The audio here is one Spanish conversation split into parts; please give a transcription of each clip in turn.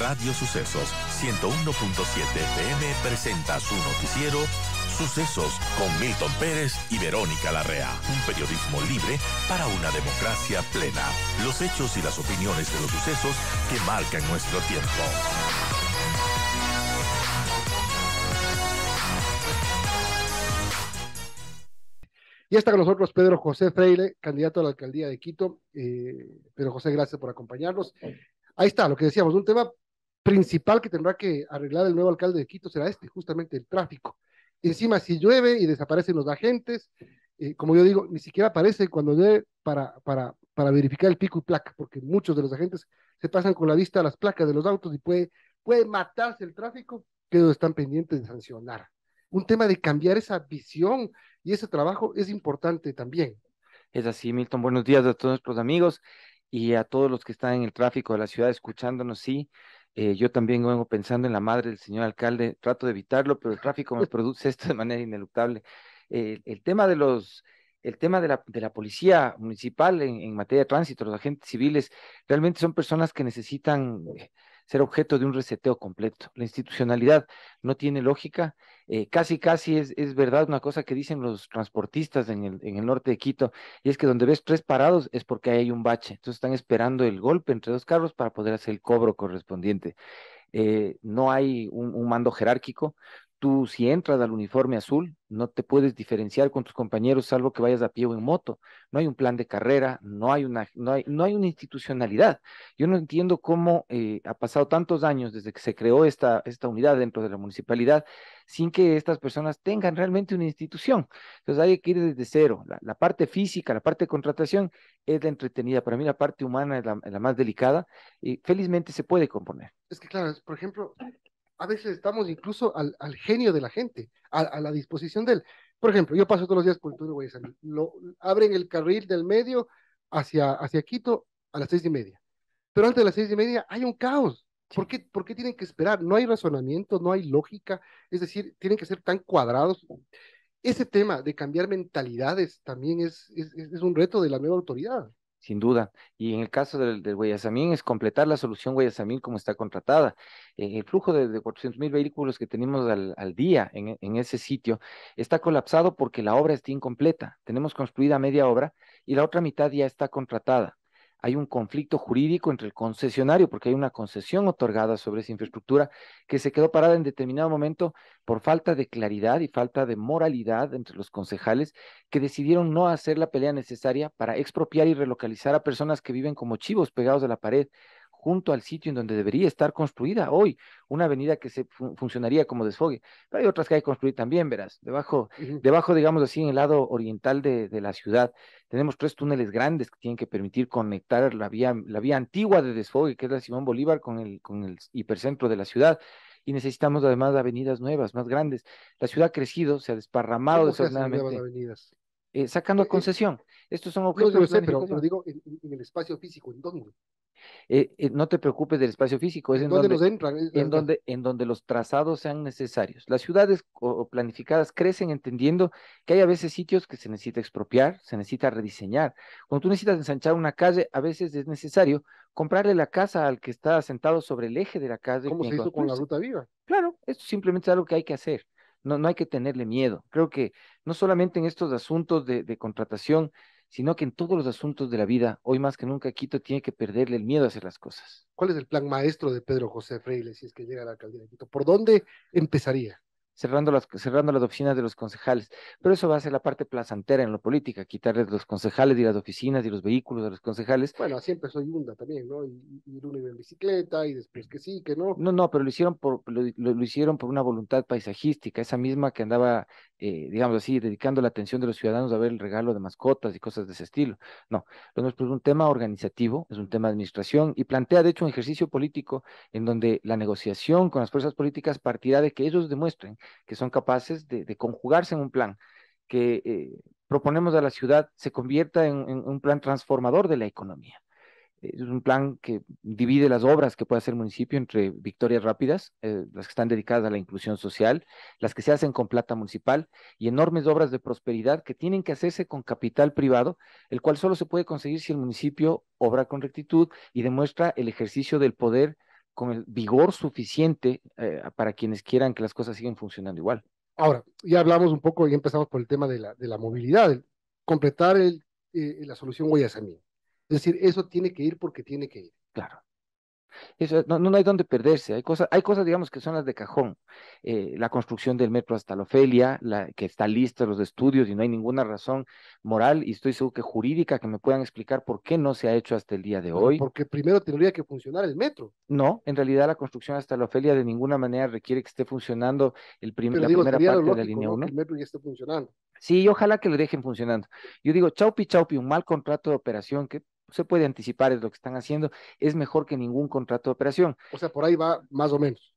Radio Sucesos 101.7 FM presenta su noticiero Sucesos con Milton Pérez y Verónica Larrea. Un periodismo libre para una democracia plena. Los hechos y las opiniones de los sucesos que marcan nuestro tiempo. Y está con nosotros Pedro José Freire, candidato a la alcaldía de Quito. Eh, Pedro José, gracias por acompañarnos. Ahí está, lo que decíamos, un tema principal que tendrá que arreglar el nuevo alcalde de Quito será este, justamente el tráfico. Encima, si llueve y desaparecen los agentes, eh, como yo digo, ni siquiera aparece cuando llueve para, para, para verificar el pico y placa, porque muchos de los agentes se pasan con la vista a las placas de los autos y puede, puede matarse el tráfico que están pendientes de sancionar. Un tema de cambiar esa visión y ese trabajo es importante también. Es así, Milton. Buenos días a todos nuestros amigos y a todos los que están en el tráfico de la ciudad escuchándonos. Sí, eh, yo también vengo pensando en la madre del señor alcalde, trato de evitarlo, pero el tráfico me produce esto de manera ineluctable. el tema de los, el tema de la, de la policía municipal en, materia de tránsito, los agentes civiles, realmente son personas que necesitan eh, ser objeto de un reseteo completo. La institucionalidad no tiene lógica eh, casi, casi es, es, verdad una cosa que dicen los transportistas en el, norte de Quito, y es que donde ves tres parados es porque hay un bache. Entonces están esperando el golpe entre dos carros para poder hacer el cobro correspondiente. Eh, no hay un, mando jerárquico, tú si entras al uniforme azul, no te puedes diferenciar con tus compañeros salvo que vayas a pie o en moto. No hay un plan de carrera, no hay una, no hay, no hay una institucionalidad. Yo no entiendo cómo eh, ha pasado tantos años desde que se creó esta, esta unidad dentro de la municipalidad sin que estas personas tengan realmente una institución. Entonces hay que ir desde cero. La, parte física, la parte de contratación es la entretenida. Para mí la parte humana la, la más delicada y felizmente se puede componer. Es que claro, por ejemplo, a veces estamos incluso al, genio de la gente, a, la disposición de él. Por ejemplo, yo paso todos los días por el túnel Lo, abren el carril del medio hacia, hacia Quito a las seis y media. Pero antes de las seis y media hay un caos. ¿Por qué, tienen que esperar? No hay razonamiento, no hay lógica. Es decir, tienen que ser tan cuadrados. Ese tema de cambiar mentalidades también es, es un reto de la nueva autoridad sin duda. Y en el caso del, Guayasamín es completar la solución Guayasamín como está contratada. Eh, el flujo de, de 400 mil vehículos que tenemos al, al día e, en, ese sitio está colapsado porque la obra está incompleta. Tenemos construida media obra y la otra mitad ya está contratada hay un conflicto jurídico entre el concesionario, porque hay una concesión otorgada sobre esa infraestructura que se quedó parada en determinado momento por falta de claridad y falta de moralidad entre los concejales que decidieron no hacer la pelea necesaria para expropiar y relocalizar a personas que viven como chivos pegados a la pared junto al sitio en donde debería estar construida hoy, una avenida que se funcionaría como desfogue. hay otras que hay que construir también, verás, debajo, debajo, digamos así, en el lado oriental de, la ciudad, tenemos tres túneles grandes que tienen que permitir conectar la vía, la vía antigua de desfogue, que es la Simón Bolívar, con el, con el hipercentro de la ciudad. Y necesitamos además avenidas nuevas, más grandes. La ciudad ha crecido, se ha desparramado desordenadamente. Eh, sacando a eh, eh, concesión. Estos son objetos. No, pero, digo en, el espacio físico, ¿en no te preocupes del espacio físico, es en, donde, los en, donde, los trazados sean necesarios. Las ciudades planificadas crecen entendiendo que hay a veces sitios que se necesita expropiar, se necesita rediseñar. Cuando tú necesitas ensanchar una calle, a veces es necesario comprarle la casa al que está sentado sobre el eje de la calle. ¿Cómo se hizo con la ruta viva? Claro, esto simplemente es algo que hay que hacer no, hay que tenerle miedo. Creo que no solamente en estos asuntos de, de contratación, sino que en todos los asuntos de la vida, hoy más que nunca, Quito tiene que perderle el miedo a hacer las cosas. ¿Cuál es el plan maestro de Pedro José Freire si es que llega a la alcaldía de Quito? ¿Por dónde empezaría? cerrando las, cerrando las oficinas de los concejales. Pero eso va a ser la parte plazantera en lo política, quitarles los concejales y las oficinas y los vehículos de los concejales. Bueno, siempre soy Yunda también, ¿no? Y, y en bicicleta y después que sí, que no. No, no, pero lo hicieron por, lo, hicieron por una voluntad paisajística, esa misma que andaba, eh, digamos así, dedicando la atención de los ciudadanos a ver el regalo de mascotas y cosas de ese estilo. No, lo nuestro es un tema organizativo, es un tema de administración y plantea, de hecho, un ejercicio político en donde la negociación con las fuerzas políticas partirá de que ellos demuestren que son capaces de, conjugarse en un plan que eh, proponemos a la ciudad se convierta en, un plan transformador de la economía. Es un plan que divide las obras que puede hacer el municipio entre victorias rápidas, eh, las que están dedicadas a la inclusión social, las que se hacen con plata municipal y enormes obras de prosperidad que tienen que hacerse con capital privado, el cual solo se puede conseguir si el municipio obra con rectitud y demuestra el ejercicio del poder con el vigor suficiente eh, para quienes quieran que las cosas sigan funcionando igual. Ahora, ya hablamos un poco y empezamos por el tema de la, de la movilidad, completar el, eh, la solución Guayasamín. Es decir, eso tiene que ir porque tiene que ir. Claro. Eso, no, hay donde perderse. Hay cosas, hay cosas, digamos, que son las de cajón. Eh, la construcción del metro hasta la Ofelia, la, que está lista, los estudios, y no hay ninguna razón moral, y estoy seguro que jurídica, que me puedan explicar por qué no se ha hecho hasta el día de hoy. Porque primero tendría que funcionar el metro. No, en realidad la construcción hasta la Ofelia de ninguna manera requiere que esté funcionando el primer la primera parte de la línea 1. que El metro ya esté funcionando. Sí, ojalá que lo dejen funcionando. Yo digo, chaupi chaupi, un mal contrato de operación que se puede anticipar, es lo que están haciendo, es mejor que ningún contrato de operación. O sea, por ahí va más o menos.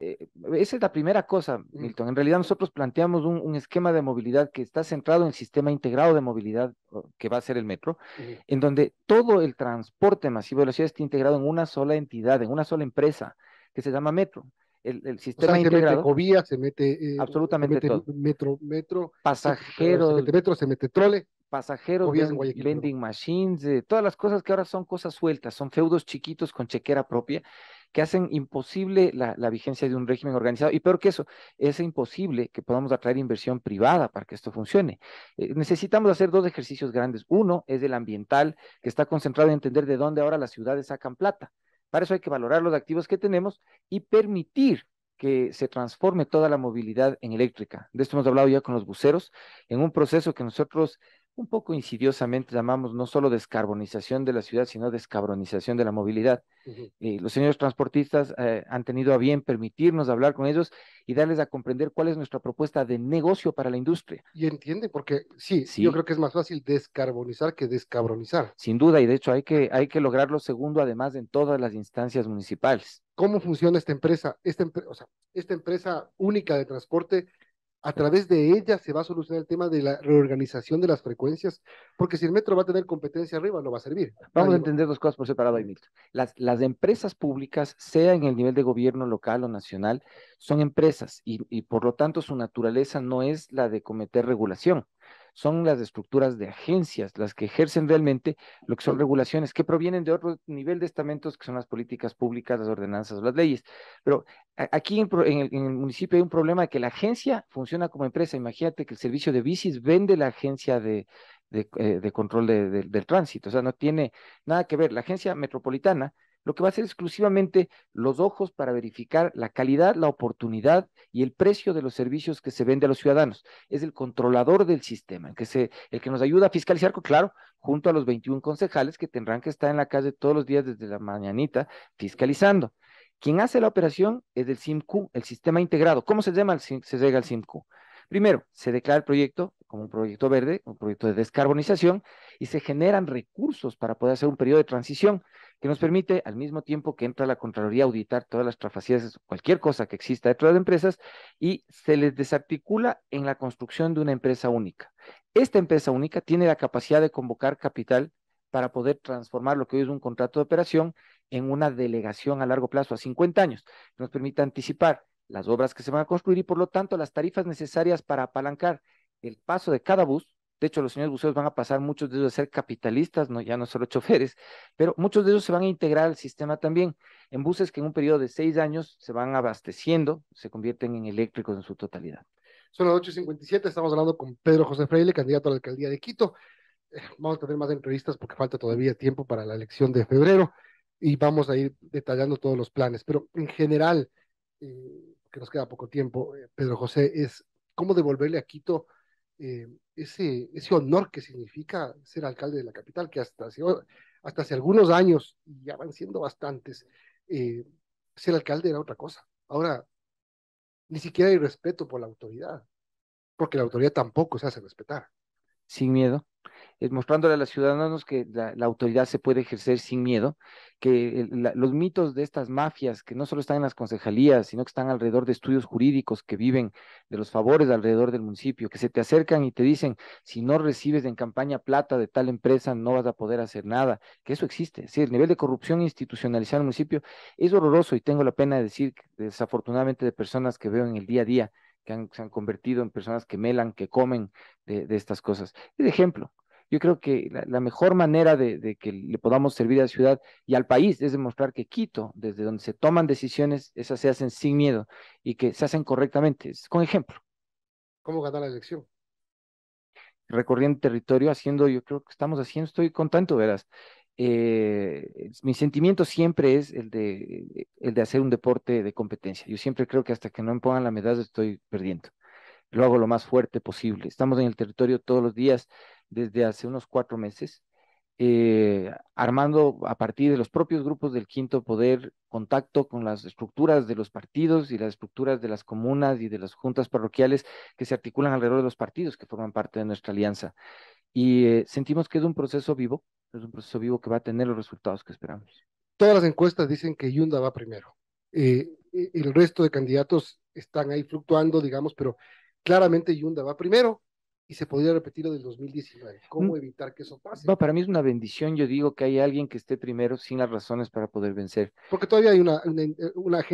Eh, esa es la primera cosa, mm. Milton. En realidad nosotros planteamos un, esquema de movilidad que está centrado en el sistema integrado de movilidad que va a ser el metro, en donde todo el transporte masivo de velocidad está integrado en una sola entidad, en una sola empresa que se llama Metro. El, sistema o sea, integrado. Se mete se mete. Eh, absolutamente Metro, metro. Pasajeros. Se mete metro, se mete trole pasajeros, vending machines, eh, todas las cosas que ahora son cosas sueltas, son feudos chiquitos con chequera propia que hacen imposible la, vigencia de un régimen organizado. Y peor que eso, es imposible que podamos atraer inversión privada para que esto funcione. Eh, necesitamos hacer dos ejercicios grandes. Uno es el ambiental, que está concentrado en entender de dónde ahora las ciudades sacan plata. Para eso hay que valorar los activos que tenemos y permitir que se transforme toda la movilidad en eléctrica. De esto hemos hablado ya con los buceros, en un proceso que nosotros un poco insidiosamente llamamos no solo descarbonización de la ciudad, sino descarbonización de la movilidad. y eh, los señores transportistas eh, han tenido a bien permitirnos hablar con ellos y darles a comprender cuál es nuestra propuesta de negocio para la industria. Y entiende, porque sí, sí. yo creo que es más fácil descarbonizar que descarbonizar Sin duda, y de hecho hay que, hay que lograrlo segundo, además, en todas las instancias municipales. ¿Cómo funciona esta empresa? Esta, o sea, esta empresa única de transporte a través de ella se va a solucionar el tema de la reorganización de las frecuencias, porque si el metro va a tener competencia arriba, no va a servir. Vamos a entender dos cosas por separado, Milton. Las, las empresas públicas, sea en el nivel de gobierno local o nacional, son empresas y por lo tanto su naturaleza no es la de cometer regulación son las estructuras de agencias las que ejercen realmente lo que son regulaciones que provienen de otro nivel de estamentos que son las políticas públicas, las ordenanzas, las leyes. Pero aquí en, el, municipio hay un problema que la agencia funciona como empresa. Imagínate que el servicio de bicis vende la agencia de, eh, control del tránsito, o sea, no tiene nada que ver. La agencia metropolitana lo que va a ser exclusivamente los ojos para verificar la calidad, la oportunidad y el precio de los servicios que se vende a los ciudadanos. Es el controlador del sistema, el que, se, el que nos ayuda a fiscalizar, claro, junto a los 21 concejales que tendrán que estar en la calle todos los días desde la mañanita fiscalizando. Quien hace la operación es el SIMQ, el sistema integrado. ¿Cómo se llama el, se llega al SIMQ? Primero, se declara el proyecto, como un proyecto verde, un proyecto de descarbonización, y se generan recursos para poder hacer un periodo de transición que nos permite, al mismo tiempo que entra la Contraloría auditar todas las trafacías, cualquier cosa que exista dentro de las empresas, y se les desarticula en la construcción de una empresa única. Esta empresa única tiene la capacidad de convocar capital para poder transformar lo que hoy es un contrato de operación en una delegación a largo plazo, a 50 años, que nos permite anticipar las obras que se van a construir y por lo tanto las tarifas necesarias para apalancar el paso de cada bus. De hecho, los señores buceos van a pasar, muchos de ellos a ser capitalistas, no, ya no solo choferes, pero muchos de ellos se van a integrar al sistema también en buses que en un periodo de seis años se van abasteciendo, se convierten en eléctricos en su totalidad. Son las 8.57, estamos hablando con Pedro José Freire, candidato a la alcaldía de Quito. Eh, vamos a tener más entrevistas porque falta todavía tiempo para la elección de febrero y vamos a ir detallando todos los planes. Pero en general, eh, que nos queda poco tiempo, eh, Pedro José, es cómo devolverle a Quito eh, ese, ese honor que significa ser alcalde de la capital, que hasta hace, hasta hace algunos años, y ya van siendo bastantes, eh, ser alcalde era otra cosa. Ahora, ni siquiera hay respeto por la autoridad, porque la autoridad tampoco se hace respetar. Sin miedo es mostrándole a los ciudadanos que la, autoridad se puede ejercer sin miedo, que los mitos de estas mafias, que no solo están en las concejalías, sino que están alrededor de estudios jurídicos que viven de los favores alrededor del municipio, que se te acercan y te dicen, si no recibes en campaña plata de tal empresa, no vas a poder hacer nada, que eso existe. el nivel de corrupción institucionalizada en el municipio es horroroso y tengo la pena de decir, desafortunadamente, de personas que veo en el día a día que se han convertido en personas que melan, que comen de, estas cosas. Es ejemplo. Yo creo que la, mejor manera de, que le podamos servir a la ciudad y al país es demostrar que Quito, desde donde se toman decisiones, esas se hacen sin miedo y que se hacen correctamente, es con ejemplo. ¿Cómo ganar la elección? Recorriendo territorio, haciendo, yo creo que estamos haciendo, estoy contento, verás, eh, mi sentimiento siempre es el de, hacer un deporte de competencia. Yo siempre creo que hasta que no me pongan la medalla estoy perdiendo. Lo hago lo más fuerte posible. Estamos en el territorio todos los días desde hace unos cuatro meses, eh, armando a partir de los propios grupos del quinto poder contacto con las estructuras de los partidos y las estructuras de las comunas y de las juntas parroquiales que se articulan alrededor de los partidos que forman parte de nuestra alianza y eh, sentimos que es un proceso vivo, es un proceso vivo que va a tener los resultados que esperamos. Todas las encuestas dicen que Yunda va primero. Eh, eh, el resto de candidatos están ahí fluctuando, digamos, pero claramente Yunda va primero y se podría repetir lo del 2019. ¿Cómo mm, evitar que eso pase? No, para mí es una bendición, yo digo, que hay alguien que esté primero sin las razones para poder vencer. Porque todavía hay una, una,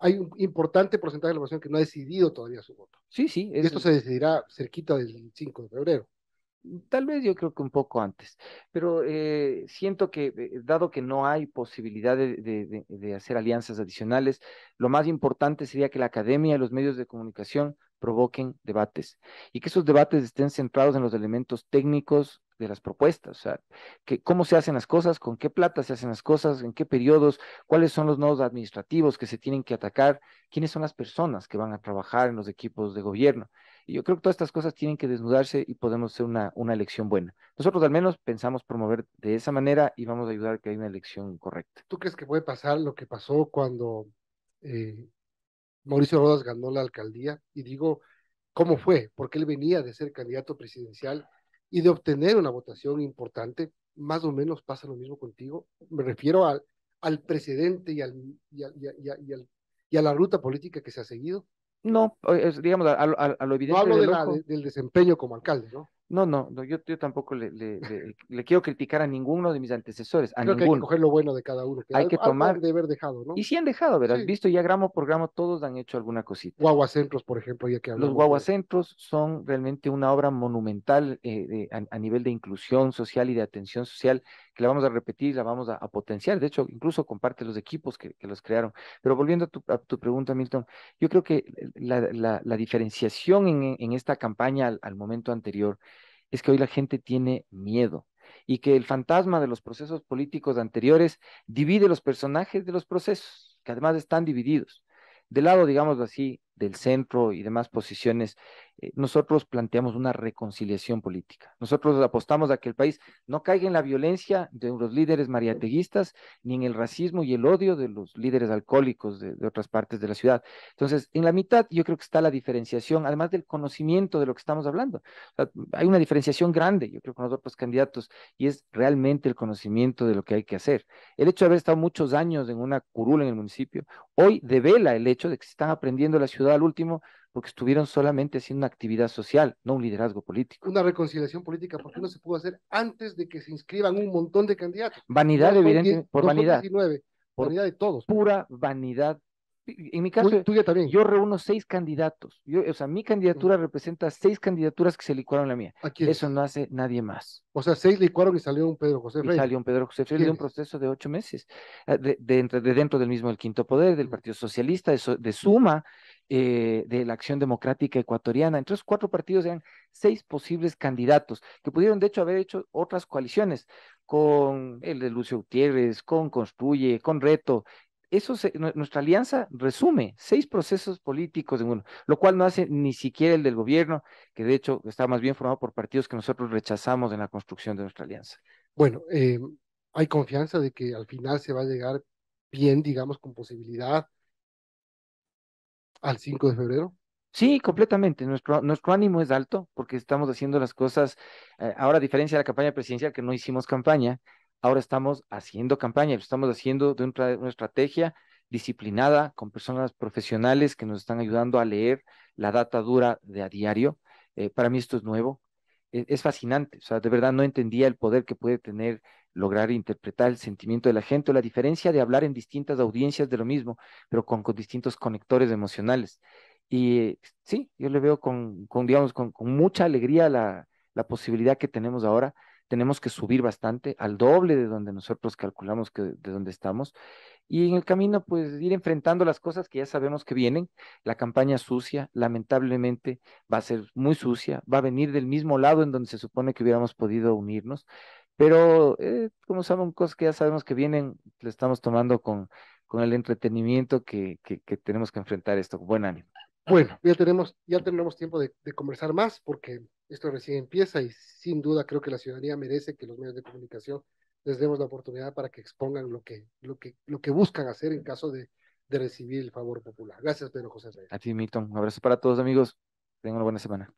hay un importante porcentaje de la población que no ha decidido todavía su voto. Sí, sí. esto se decidirá cerquita del 5 de febrero. Tal vez yo creo que un poco antes, pero eh, siento que eh, dado que no hay posibilidad de, hacer alianzas adicionales, lo más importante sería que la academia y los medios de comunicación provoquen debates y que esos debates estén centrados en los elementos técnicos de las propuestas, o sea, que cómo se hacen las cosas, con qué plata se hacen las cosas, en qué periodos, cuáles son los nodos administrativos que se tienen que atacar, quiénes son las personas que van a trabajar en los equipos de gobierno. Y yo creo que todas estas cosas tienen que desnudarse y podemos hacer una, una elección buena. Nosotros al menos pensamos promover de esa manera y vamos a ayudar a que haya una elección correcta. ¿Tú crees que puede pasar lo que pasó cuando eh, Mauricio Rodas ganó la alcaldía? Y digo, ¿cómo fue? Porque él venía de ser candidato presidencial y de obtener una votación importante. Más o menos pasa lo mismo contigo. Me refiero al, al precedente y, al, y, y, y a la ruta política que se ha seguido. No, digamos, a, a, lo evidente. No hablo del desempeño como alcalde, ¿no? No, no, yo, tampoco le, quiero criticar a ninguno de mis antecesores. A Creo que hay que coger lo bueno de cada uno. Que hay, que tomar. de haber dejado, ¿no? Y si han dejado, ¿verdad? has Visto ya gramo por gramo, todos han hecho alguna cosita. Guaguacentros, por ejemplo, ya que hablamos. Los guaguacentros Centros son realmente una obra monumental eh, a, nivel de inclusión social y de atención social, que la vamos a repetir, la vamos a, potenciar. De hecho, incluso comparte los equipos que, los crearon. Pero volviendo a tu, pregunta, Milton, yo creo que eh, la, diferenciación en, esta campaña al momento anterior es que hoy la gente tiene miedo y que el fantasma de los procesos políticos anteriores divide los personajes de los procesos, que además están divididos. de lado, digamos así, del centro y demás posiciones, eh, nosotros planteamos una reconciliación política. Nosotros apostamos a que el país no caiga en la violencia de los líderes mariateguistas, ni en el racismo y el odio de los líderes alcohólicos de, otras partes de la ciudad. Entonces, en la mitad yo creo que está la diferenciación, además del conocimiento de lo que estamos hablando. hay una diferenciación grande, yo creo, con los otros candidatos, y es realmente el conocimiento de lo que hay que hacer. El hecho de haber estado muchos años en una curula en el municipio, hoy devela el hecho de que se están aprendiendo la ciudad al último porque estuvieron solamente haciendo una actividad social, no un liderazgo político. Una reconciliación política, porque no se pudo hacer antes de que se inscriban un montón de candidatos. Vanidad, evidentemente, por vanidad. por vanidad de todos. Pura vanidad en mi caso, yo reúno seis candidatos. o sea, mi candidatura mm. representa seis candidaturas que se licuaron la mía. Eso no hace nadie más. O sea, seis licuaron y salió un Pedro José Freire. salió un Pedro José Freire de un proceso de ocho meses, ah, de, dentro del mismo del Quinto Poder, del mm. Partido Socialista, de, Suma, eh, de la Acción Democrática Ecuatoriana. Entre Entonces, cuatro partidos eran seis posibles candidatos, que pudieron de hecho haber hecho otras coaliciones con el de Lucio Gutiérrez, con Construye, con Reto, eso nuestra alianza resume seis procesos políticos en uno, lo cual no hace ni siquiera el del gobierno, que de hecho está más bien formado por partidos que nosotros rechazamos en la construcción de nuestra alianza. Bueno, eh, hay confianza de que al final se va a llegar bien, digamos, con posibilidad al 5 de febrero. Sí, completamente. Nuestro, nuestro ánimo es alto porque estamos haciendo las cosas, eh, ahora a diferencia de la campaña presidencial que no hicimos campaña, ahora estamos haciendo campaña, lo estamos haciendo de una estrategia disciplinada con personas profesionales que nos están ayudando a leer la data dura de a diario. Eh, para mí esto es nuevo, e, es, fascinante, o sea, de verdad no entendía el poder que puede tener lograr interpretar el sentimiento de la gente la diferencia de hablar en distintas audiencias de lo mismo, pero con, distintos conectores emocionales. Y sí, yo le veo con, digamos, mucha alegría la posibilidad que tenemos ahora tenemos que subir bastante, al doble de donde nosotros calculamos que de donde estamos. Y en el camino, pues ir enfrentando las cosas que ya sabemos que vienen. La campaña sucia, lamentablemente, va a ser muy sucia, va a venir del mismo lado en donde se supone que hubiéramos podido unirnos. Pero, eh, como saben, cosas que ya sabemos que vienen, le estamos tomando con, con el entretenimiento que, tenemos que enfrentar esto. Buen ánimo. Bueno, ya tenemos, ya tenemos tiempo de conversar más porque esto recién empieza y sin duda creo que la ciudadanía merece que los medios de comunicación les demos la oportunidad para que expongan lo que, lo que, lo que buscan hacer en caso de, de recibir el favor popular. Gracias, Pedro José Reyes. A ti, Milton. Un abrazo para todos, amigos. Tengan una buena semana.